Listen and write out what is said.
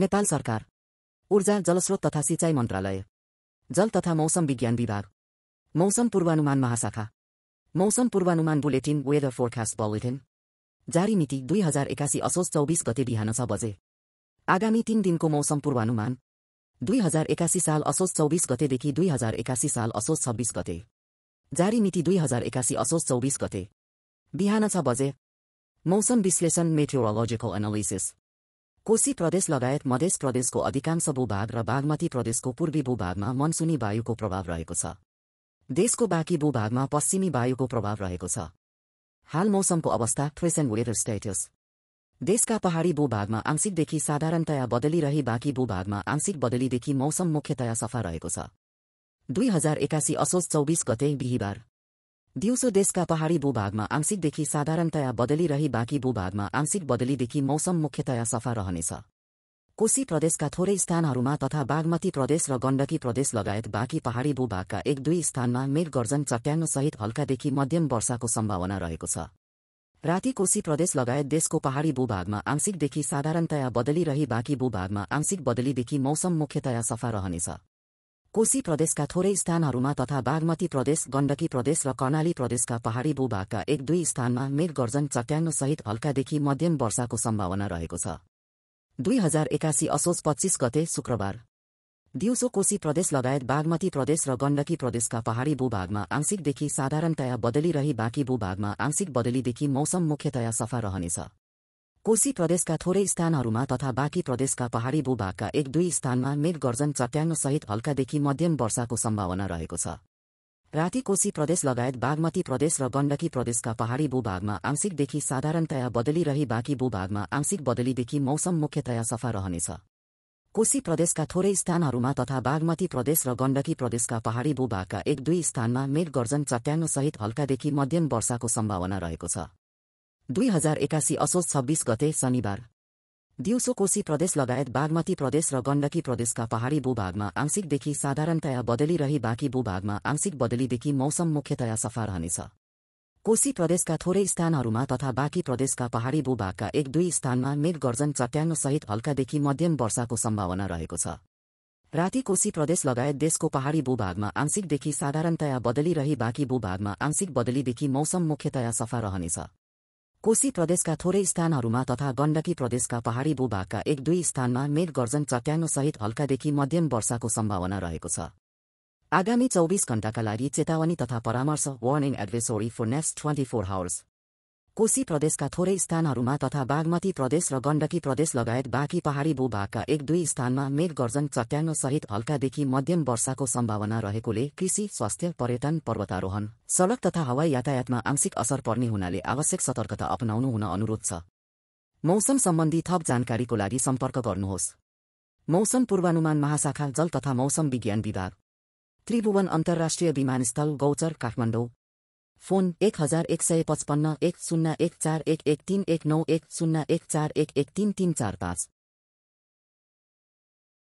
नेपाल सरकार ऊर्जा जलस्रोत तथा सिंचाई मन्त्रालय जल तथा मौसम विज्ञान विभाग मौसम पूर्वानुमान महाशाखा मौसम पूर्वानुमान बुलेटिन वेदर फोरकास्ट बुलेटिन जारी मिति दुई हजार एकासी असोज चौबिस गते बिहान छ बजे आगामी तीन दिनको मौसम पूर्वानुमान दुई हजार एकासी साल असोज चौबिस गतेदेखि दुई हजार एकासी साल असोज छब्बिस गते जारी मिति दुई हजार एकासी असोज चौबिस गते बिहान छ बजे मौसम विश्लेषण मेथ्योलोजिकल एनालिसिस कोशी प्रदेश लगायत मधेस प्रदेशको अधिकांश भूभाग र बागमती प्रदेशको पूर्वी भूभागमा मनसुनी वायुको प्रभाव रहेको छ देशको बाँकी भूभागमा पश्चिमी वायुको प्रभाव रहेको छ हाल मौसमको अवस्था फ्रेसन वेदर स्टेटस देशका पहाड़ी भूभागमा आंशिकदेखि साधारणतया बदली रही बाँकी भूभागमा आंशिक बदलीदेखि मौसम मुख्यतया सफा रहेको छ दुई हजार एकासी असोज चौबिस गते बिहिबार दिउँसो देशका पहाड़ी भूभागमा आंशिकदेखि साधारणतया बदली रही बाँकी भूभागमा आंशिक बदलीदेखि मौसम मुख्यतया सफा रहनेछ कोशी प्रदेशका थोरै स्थानहरूमा तथा बागमती प्रदेश र गण्डकी प्रदेश लगायत बाँकी पहाड़ी भूभागका एक दुई स्थानमा मेघगर्जन चट्याङ्गसहित हल्कादेखि मध्यम वर्षाको सम्भावना रहेको छ राति कोशी प्रदेश लगायत देशको पहाड़ी भूभागमा आंशिकदेखि साधारणतया बदली रही बाँकी भूभागमा आंशिक बदलीदेखि मौसम मुख्यतया सफा रहनेछ कोशी प्रदेशका थोरै स्थानहरूमा तथा बागमती प्रदेश गण्डकी प्रदेश र कर्णाली प्रदेशका पहाड़ी भूभागका एक दुई स्थानमा मेघगर्जन सहित हल्कादेखि मध्यम वर्षाको सम्भावना रहेको छ दुई हजार एकासी असोज पच्चीस गते शुक्रबार दिउँसो कोशी प्रदेश लगायत बागमती प्रदेश र गण्डकी प्रदेशका पहाड़ी भूभागमा आंशिकदेखि साधारणतया बदली रही बाँकी भूभागमा आंशिक बदलीदेखि मौसम मुख्यतया सफा रहनेछ कोशी प्रदेशका थोरै स्थानहरूमा तथा बाँकी प्रदेशका पहाड़ी भूभागका एक दुई स्थानमा मेघगर्जन चट्याङ्गसहित हल्कादेखि मध्यम वर्षाको सम्भावना रहेको छ राति कोशी प्रदेश लगायत बागमती प्रदेश र गण्डकी प्रदेशका पहाड़ी भूभागमा आंशिकदेखि साधारणतया बदली रही बाँकी भूभागमा आंशिक बदलीदेखि मौसम मुख्यतया सफा रहनेछ कोशी प्रदेशका थोरै स्थानहरूमा तथा बागमती प्रदेश र गण्डकी प्रदेशका पहाड़ी भूभागका एक दुई स्थानमा मेघगर्जन सहित हल्कादेखि मध्यम वर्षाको सम्भावना रहेको छ दुई हजार एकासी असोज छब्बीस गते शनिबार दिउँसो कोशी प्रदेश लगायत बागमती प्रदेश र गण्डकी प्रदेशका पहाड़ी भूभागमा आंशिकदेखि साधारणतया बदली रही बाँकी भूभागमा आंशिक बदलीदेखि मौसम मुख्यतया सफा रहनेछ कोशी प्रदेशका थोरै स्थानहरूमा तथा बाँकी प्रदेशका पहाड़ी भूभागका एक दुई स्थानमा मेघगर्जन चट्याङ्गसहित हल्कादेखि मध्यम वर्षाको सम्भावना रहेको छ राति कोशी प्रदेश लगायत देशको पहाड़ी भूभागमा आंशिकदेखि साधारणतया बदली रही बाँकी भूभागमा आंशिक बदलीदेखि मौसम मुख्यतया सफा रहनेछ कोशी प्रदेशका थोरै स्थानहरूमा तथा गण्डकी प्रदेशका पहाड़ी भूभागका एक दुई स्थानमा मेघगर्जन सहित हल्कादेखि मध्यम वर्षाको सम्भावना रहेको छ आगामी चौबिस घण्टाका लागि चेतावनी तथा परामर्श warning advisory for next twenty four hours Koshi प्रदेशका थोरै स्थानहरूमा तथा बागमती प्रदेश र गण्डकी प्रदेश लगायत बाँकी पहाडी भूभागका एक दुई स्थानमा मेघगर्जन चट्याङ्ग सहित हल्कादेखि मध्यम वर्षाको सम्भावना रहेकोले कृषि स्वास्थ्य पर्यटन पर्वतारोहण सड़क तथा हवाई यातायातमा आंशिक असर पर्ने हुनाले आवश्यक सतर्कता अपनाउनु हुन अनुरोध छ मौसम सम्बन्धी थप जानकारीको लागि सम्पर्क गर्नुहोस् मौसम पूर्वानुमान महाशाखा जल तथा मौसम विज्ञान विभाग त्रिभुवन अन्तर्राष्ट्रिय विमानस्थल गौचर काठमाडौँ फोन एक हजार एक सय पचपन्न एक शून्य एक चार एक एक तिन एक नौ एक शून्य एक चार एक एक तिन तिन चार पाँच